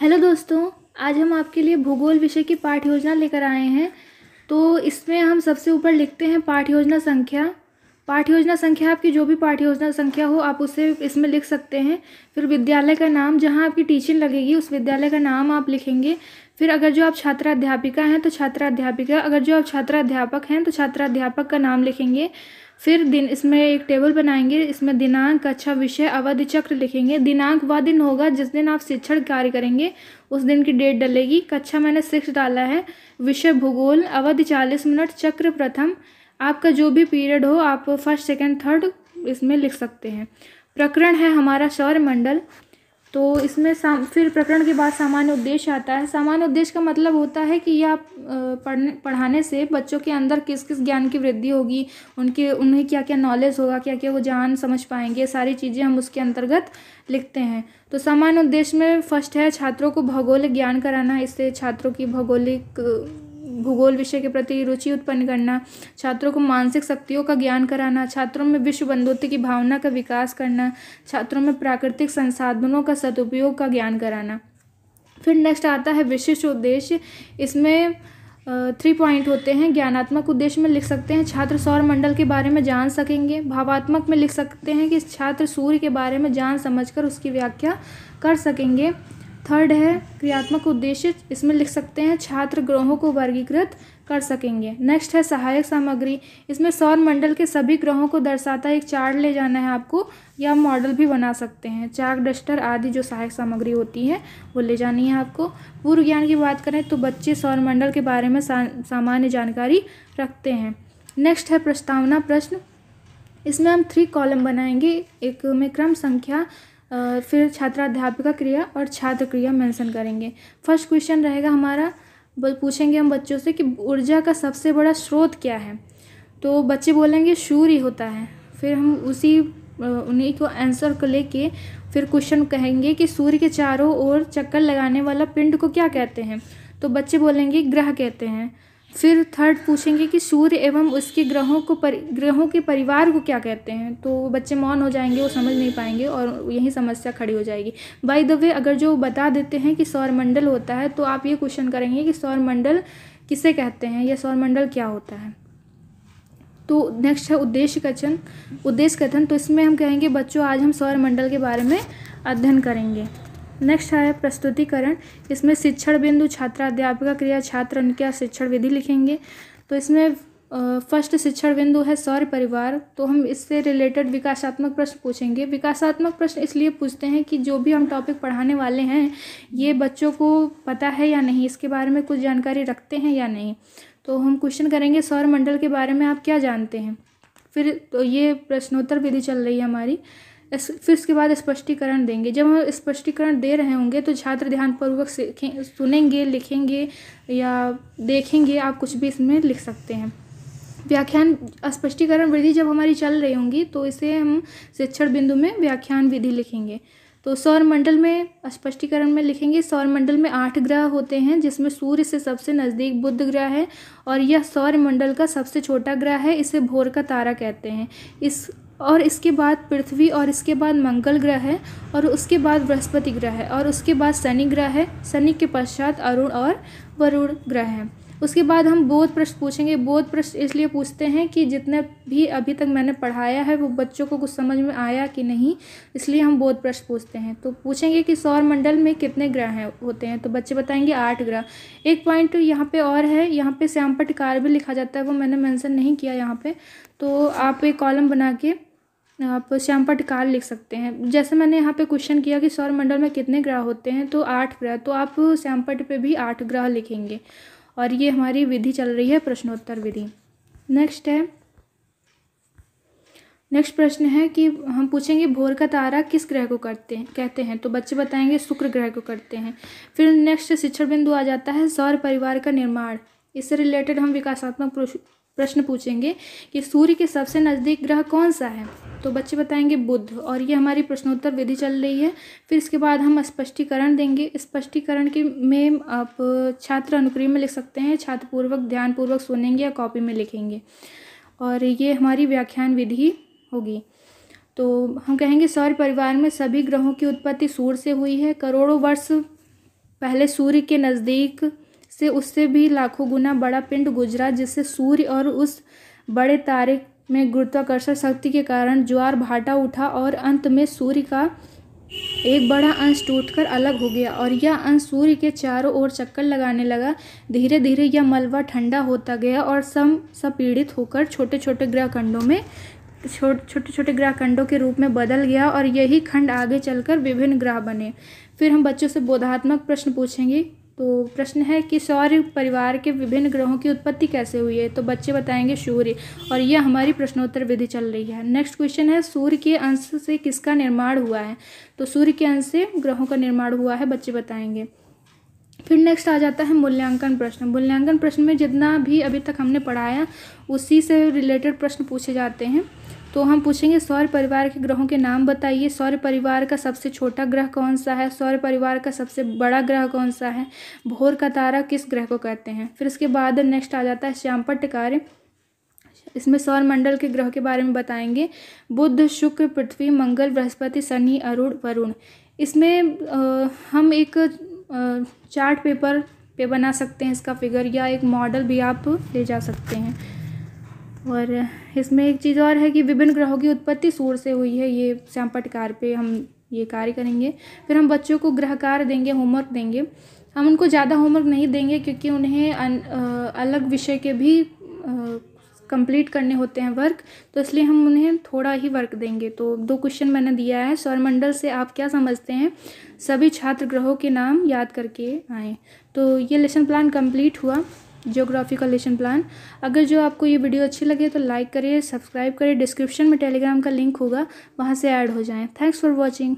hello दोस्तों आज हम आपके लिए भूगोल विषय की पाठ योजना लेकर आए हैं तो इसमें हम सबसे ऊपर लिखते हैं पाठ योजना संख्या पाठ योजना संख्या आपकी जो भी पाठ योजना संख्या हो आप उसे इसमें लिख सकते हैं फिर विद्यालय का नाम जहाँ आपकी टीचिंग लगेगी उस विद्यालय का नाम आप लिखेंगे फिर अगर जो आप छात्रा अध्यापिका हैं तो छात्रा अध्यापिका अगर जो आप छात्रा अध्यापक हैं तो छात्रा अध्यापक का नाम लिखेंगे फिर दिन इसमें एक टेबल बनाएंगे इसमें दिनांक कक्षा अच्छा विषय अवधि चक्र लिखेंगे दिनांक वह दिन होगा जिस दिन आप शिक्षण कार्य करेंगे उस दिन की डेट डलेगी कक्षा मैंने सिक्स डाला है विषय भूगोल अवधि चालीस मिनट चक्र प्रथम आपका जो भी पीरियड हो आप फर्स्ट सेकेंड थर्ड इसमें लिख सकते हैं प्रकरण है हमारा सौर मंडल तो इसमें फिर प्रकरण के बाद सामान्य उद्देश्य आता है सामान्य उद्देश्य का मतलब होता है कि यह पढ़ने पढ़ाने से बच्चों के अंदर किस किस ज्ञान की वृद्धि होगी उनके उन्हें क्या क्या नॉलेज होगा क्या क्या वो जान समझ पाएंगे सारी चीज़ें हम उसके अंतर्गत लिखते हैं तो सामान्य उद्देश्य में फर्स्ट है छात्रों को भौगोलिक ज्ञान कराना इससे छात्रों की भौगोलिक भूगोल विषय के प्रति रुचि उत्पन्न करना छात्रों को मानसिक शक्तियों का ज्ञान कराना छात्रों में विश्व बंधुत्व की भावना का विकास करना छात्रों में प्राकृतिक संसाधनों का सदुपयोग का ज्ञान कराना फिर नेक्स्ट आता है विशिष्ट उद्देश्य इसमें थ्री पॉइंट होते हैं ज्ञानात्मक उद्देश्य में लिख सकते हैं छात्र सौर मंडल के बारे में जान सकेंगे भावात्मक में लिख सकते हैं कि छात्र सूर्य के बारे में जान समझकर उसकी व्याख्या कर सकेंगे थर्ड है क्रियात्मक उद्देश्य इसमें लिख सकते हैं छात्र ग्रहों को वर्गीकृत कर सकेंगे नेक्स्ट है सहायक सामग्री इसमें सौर मंडल के सभी ग्रहों को दर्शाता एक चार्ट ले जाना है आपको या मॉडल भी बना सकते हैं चाक डस्टर आदि जो सहायक सामग्री होती है वो ले जानी है आपको पूर्व ज्ञान की बात करें तो बच्चे सौर मंडल के बारे में सा, सामान्य जानकारी रखते हैं नेक्स्ट है प्रस्तावना प्रश्न इसमें हम थ्री कॉलम बनाएंगे एक में क्रम संख्या फिर छात्राध्यापिका क्रिया और छात्र क्रिया मेंशन करेंगे फर्स्ट क्वेश्चन रहेगा हमारा पूछेंगे हम बच्चों से कि ऊर्जा का सबसे बड़ा स्रोत क्या है तो बच्चे बोलेंगे सूर्य होता है फिर हम उसी उन्हीं को आंसर को लेके फिर क्वेश्चन कहेंगे कि सूर्य के चारों ओर चक्कर लगाने वाला पिंड को क्या कहते हैं तो बच्चे बोलेंगे ग्रह कहते हैं फिर थर्ड पूछेंगे कि सूर्य एवं उसके ग्रहों को परि ग्रहों के परिवार को क्या कहते हैं तो बच्चे मौन हो जाएंगे वो समझ नहीं पाएंगे और यही समस्या खड़ी हो जाएगी बाई द वे अगर जो बता देते हैं कि सौरमंडल होता है तो आप ये क्वेश्चन करेंगे कि सौरमंडल किसे कहते हैं या सौरमंडल क्या होता है तो नेक्स्ट है उद्देश्य कथन उद्देश्य कथन तो इसमें हम कहेंगे बच्चों आज हम सौरमंडल के बारे में अध्ययन करेंगे नेक्स्ट है प्रस्तुतिकरण इसमें शिक्षण बिंदु छात्रा अध्यापिका क्रिया छात्र अनुक्रिया शिक्षण विधि लिखेंगे तो इसमें फर्स्ट शिक्षण बिंदु है सौर परिवार तो हम इससे रिलेटेड विकासात्मक प्रश्न पूछेंगे विकासात्मक प्रश्न इसलिए पूछते हैं कि जो भी हम टॉपिक पढ़ाने वाले हैं ये बच्चों को पता है या नहीं इसके बारे में कुछ जानकारी रखते हैं या नहीं तो हम क्वेश्चन करेंगे सौर मंडल के बारे में आप क्या जानते हैं फिर तो ये प्रश्नोत्तर विधि चल रही है हमारी इस फिर इसके बाद स्पष्टीकरण देंगे जब हम स्पष्टीकरण दे रहे होंगे तो छात्र ध्यानपूर्वक सीखें सुनेंगे लिखेंगे या देखेंगे आप कुछ भी इसमें लिख सकते हैं व्याख्यान स्पष्टीकरण विधि जब हमारी चल रही होंगी तो इसे हम शिक्षण बिंदु में व्याख्यान विधि लिखेंगे तो सौर मंडल में स्पष्टीकरण में लिखेंगे सौर मंडल में आठ ग्रह होते हैं जिसमें सूर्य से सबसे नज़दीक बुद्ध ग्रह है और यह सौर मंडल का सबसे छोटा ग्रह है इसे भोर का तारा कहते हैं इस और इसके बाद पृथ्वी और इसके बाद मंगल ग्रह है और उसके बाद बृहस्पति ग्रह है और उसके बाद शनि ग्रह है शनि के पश्चात अरुण और वरुण ग्रह हैं उसके बाद हम बोध प्रश्न पूछेंगे बोध प्रश्न इसलिए पूछते हैं कि जितने भी अभी तक मैंने पढ़ाया है वो बच्चों को कुछ समझ में आया कि नहीं इसलिए हम बोध प्रश्न पूछते हैं तो पूछेंगे कि सौर मंडल में कितने ग्रह हैं होते हैं तो बच्चे बताएंगे आठ ग्रह एक पॉइंट यहाँ पे और है यहाँ पे श्यामपट कार भी लिखा जाता है वो मैंने मैंसन नहीं किया यहाँ पर तो आप एक कॉलम बना के आप श्याम काल लिख सकते हैं जैसे मैंने यहाँ पे क्वेश्चन किया कि सौरमंडल में कितने ग्रह होते हैं तो आठ ग्रह तो आप श्यामपट पे भी आठ ग्रह लिखेंगे और ये हमारी विधि चल रही है प्रश्नोत्तर विधि नेक्स्ट है नेक्स्ट प्रश्न है कि हम पूछेंगे भोर का तारा किस ग्रह को करते हैं कहते हैं तो बच्चे बताएंगे शुक्र ग्रह को करते हैं फिर नेक्स्ट शिक्षण बिंदु आ जाता है सौर परिवार का निर्माण इससे रिलेटेड हम विकासात्मक प्रश्न पूछेंगे कि सूर्य के सबसे नज़दीक ग्रह कौन सा है तो बच्चे बताएंगे बुद्ध और ये हमारी प्रश्नोत्तर विधि चल रही है फिर इसके बाद हम स्पष्टीकरण देंगे स्पष्टीकरण के में आप छात्र अनुक्रिय में लिख सकते हैं छात्रपूर्वक ध्यानपूर्वक सुनेंगे या कॉपी में लिखेंगे और ये हमारी व्याख्यान विधि होगी तो हम कहेंगे सौर्य परिवार में सभी ग्रहों की उत्पत्ति सूर्य से हुई है करोड़ों वर्ष पहले सूर्य के नज़दीक से उससे भी लाखों गुना बड़ा पिंड गुजरा जिससे सूर्य और उस बड़े तारे में गुरुत्वाकर्षण शक्ति के कारण ज्वार भाटा उठा और अंत में सूर्य का एक बड़ा अंश टूटकर अलग हो गया और यह अंश सूर्य के चारों ओर चक्कर लगाने लगा धीरे धीरे यह मलबा ठंडा होता गया और सम सपीड़ित होकर छोटे छोटे ग्रह खंडों में छोटे छोटे छोटे ग्रह खंडों के रूप में बदल गया और यही खंड आगे चलकर विभिन्न ग्रह बने फिर हम बच्चों से बोधात्मक प्रश्न पूछेंगे तो प्रश्न है कि सौर्य परिवार के विभिन्न ग्रहों की उत्पत्ति कैसे हुई है तो बच्चे बताएंगे सूर्य और यह हमारी प्रश्नोत्तर विधि चल रही है नेक्स्ट क्वेश्चन है सूर्य के अंश से किसका निर्माण हुआ है तो सूर्य के अंश से ग्रहों का निर्माण हुआ है बच्चे बताएंगे फिर नेक्स्ट आ जाता है मूल्यांकन प्रश्न मूल्यांकन प्रश्न में जितना भी अभी तक हमने पढ़ाया उसी से रिलेटेड प्रश्न पूछे जाते हैं तो हम पूछेंगे सौर परिवार के ग्रहों के नाम बताइए सौर परिवार का सबसे छोटा ग्रह कौन सा है सौर परिवार का सबसे बड़ा ग्रह कौन सा है भोर का तारा किस ग्रह को कहते हैं फिर उसके बाद नेक्स्ट आ जाता है श्यामपट्ट कार्य इसमें सौर मंडल के ग्रह के बारे में बताएंगे बुध शुक्र पृथ्वी मंगल बृहस्पति शनि अरुण वरुण इसमें आ, हम एक आ, चार्ट पेपर पे बना सकते हैं इसका फिगर या एक मॉडल भी आप ले जा सकते हैं और इसमें एक चीज़ और है कि विभिन्न ग्रहों की उत्पत्ति सूर्य से हुई है ये कार पे हम ये कार्य करेंगे फिर हम बच्चों को ग्रहकार देंगे होमवर्क देंगे हम उनको ज़्यादा होमवर्क नहीं देंगे क्योंकि उन्हें अन, आ, अलग विषय के भी कंप्लीट करने होते हैं वर्क तो इसलिए हम उन्हें थोड़ा ही वर्क देंगे तो दो क्वेश्चन मैंने दिया है सौरमंडल से आप क्या समझते हैं सभी छात्र ग्रहों के नाम याद करके आएँ तो ये लेसन प्लान कंप्लीट हुआ का लेसन प्लान अगर जो आपको ये वीडियो अच्छी लगे तो लाइक करिए सब्सक्राइब करिए डिस्क्रिप्शन में टेलीग्राम का लिंक होगा वहाँ से ऐड हो जाएँ थैंक्स फॉर वॉचिंग